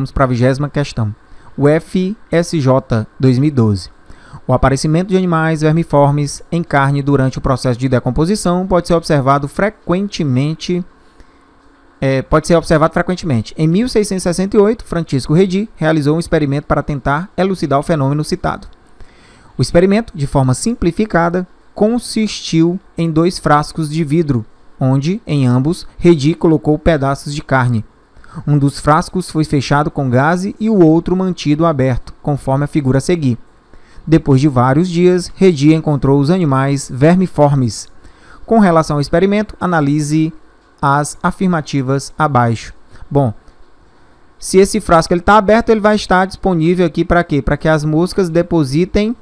vamos para a vigésima questão. O FSJ 2012. O aparecimento de animais vermiformes em carne durante o processo de decomposição pode ser observado frequentemente. É, pode ser observado frequentemente. Em 1668, Francisco Redi realizou um experimento para tentar elucidar o fenômeno citado. O experimento, de forma simplificada, consistiu em dois frascos de vidro, onde, em ambos, Redi colocou pedaços de carne. Um dos frascos foi fechado com gaze e o outro mantido aberto, conforme a figura a seguir. Depois de vários dias, Redi encontrou os animais vermiformes. Com relação ao experimento, analise as afirmativas abaixo. Bom, se esse frasco está aberto, ele vai estar disponível aqui para quê? Para que as moscas depositem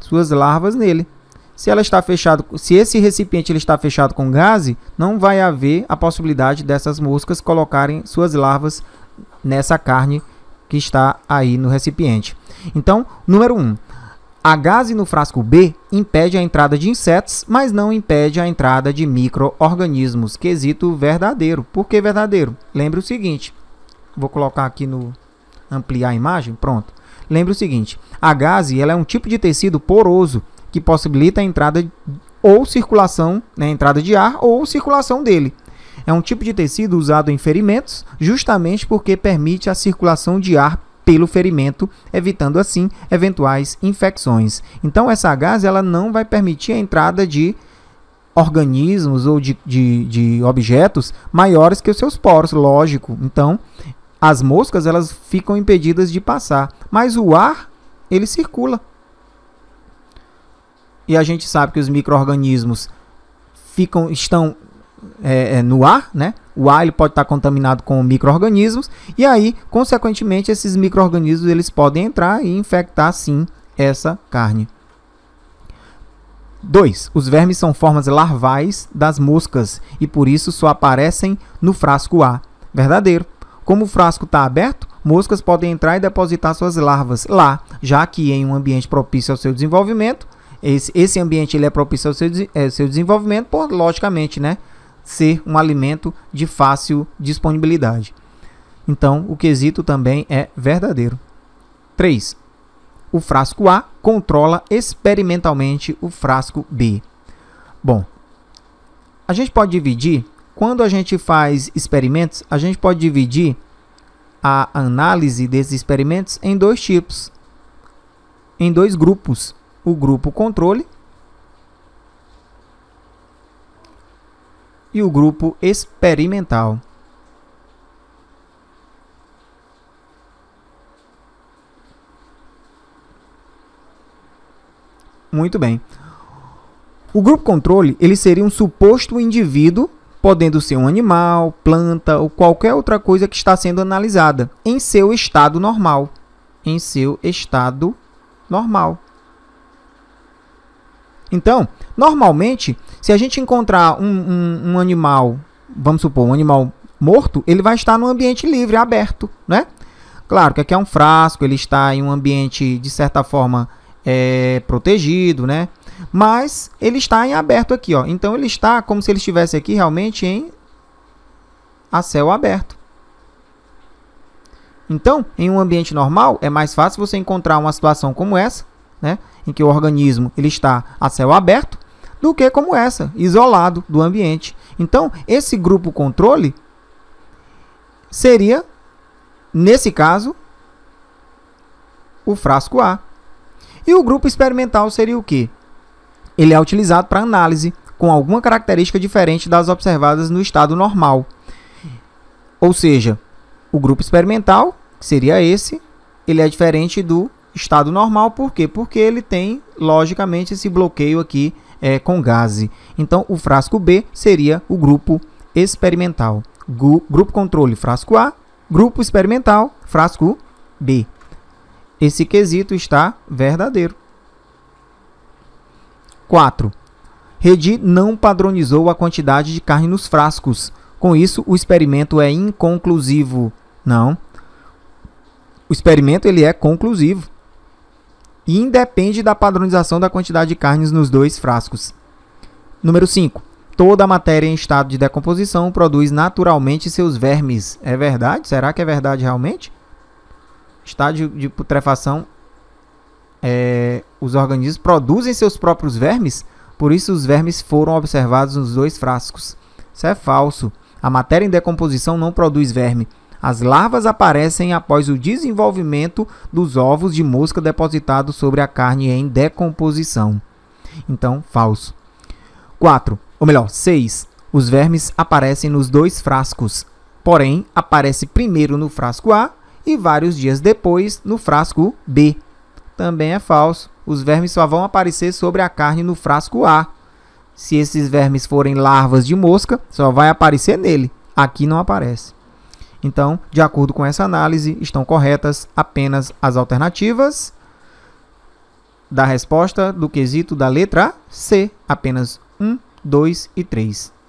suas larvas nele. Se ela está fechado, se esse recipiente ele está fechado com gás, não vai haver a possibilidade dessas moscas colocarem suas larvas nessa carne que está aí no recipiente. Então, número 1, um, a gase no frasco B impede a entrada de insetos, mas não impede a entrada de micro-organismos. Quesito verdadeiro. Por que verdadeiro? Lembre o seguinte, vou colocar aqui no ampliar a imagem, pronto. Lembre o seguinte, a gase ela é um tipo de tecido poroso que possibilita a entrada ou circulação, né, entrada de ar ou circulação dele. É um tipo de tecido usado em ferimentos, justamente porque permite a circulação de ar pelo ferimento, evitando assim eventuais infecções. Então essa gás ela não vai permitir a entrada de organismos ou de, de, de objetos maiores que os seus poros, lógico. Então as moscas elas ficam impedidas de passar, mas o ar ele circula e a gente sabe que os micro-organismos ficam, estão é, é, no ar, né? O ar ele pode estar contaminado com micro-organismos e aí, consequentemente, esses micro-organismos eles podem entrar e infectar sim essa carne. 2. Os vermes são formas larvais das moscas e por isso só aparecem no frasco A. Verdadeiro. Como o frasco está aberto, moscas podem entrar e depositar suas larvas lá, já que em um ambiente propício ao seu desenvolvimento, esse, esse ambiente ele é propício ao seu, é, seu desenvolvimento, por logicamente, né, ser um alimento de fácil disponibilidade. Então, o quesito também é verdadeiro. 3. O frasco A controla experimentalmente o frasco B. Bom, a gente pode dividir, quando a gente faz experimentos, a gente pode dividir a análise desses experimentos em dois tipos, em dois grupos o grupo controle e o grupo experimental. Muito bem. O grupo controle, ele seria um suposto indivíduo, podendo ser um animal, planta ou qualquer outra coisa que está sendo analisada, em seu estado normal, em seu estado normal. Então, normalmente, se a gente encontrar um, um, um animal, vamos supor, um animal morto, ele vai estar num ambiente livre, aberto, né? Claro que aqui é um frasco, ele está em um ambiente, de certa forma, é, protegido, né? Mas ele está em aberto aqui, ó. Então, ele está como se ele estivesse aqui realmente em a céu aberto. Então, em um ambiente normal, é mais fácil você encontrar uma situação como essa, né? em que o organismo ele está a céu aberto, do que como essa, isolado do ambiente. Então, esse grupo controle seria, nesse caso, o frasco A. E o grupo experimental seria o quê? Ele é utilizado para análise com alguma característica diferente das observadas no estado normal. Ou seja, o grupo experimental, que seria esse, ele é diferente do estado normal, por quê? Porque ele tem, logicamente, esse bloqueio aqui é, com gase. Então, o frasco B seria o grupo experimental. grupo controle, frasco A. Grupo experimental, frasco B. Esse quesito está verdadeiro. 4. Redi não padronizou a quantidade de carne nos frascos. Com isso, o experimento é inconclusivo. Não. O experimento ele é conclusivo e independe da padronização da quantidade de carnes nos dois frascos. Número 5. Toda a matéria em estado de decomposição produz naturalmente seus vermes. É verdade? Será que é verdade realmente? Estado de putrefação, é, os organismos produzem seus próprios vermes, por isso os vermes foram observados nos dois frascos. Isso é falso. A matéria em decomposição não produz verme. As larvas aparecem após o desenvolvimento dos ovos de mosca depositados sobre a carne em decomposição. Então, falso. 4. Ou melhor, 6. Os vermes aparecem nos dois frascos. Porém, aparece primeiro no frasco A e vários dias depois no frasco B. Também é falso. Os vermes só vão aparecer sobre a carne no frasco A. Se esses vermes forem larvas de mosca, só vai aparecer nele. Aqui não aparece. Então, de acordo com essa análise, estão corretas apenas as alternativas da resposta do quesito da letra C, apenas 1, 2 e 3.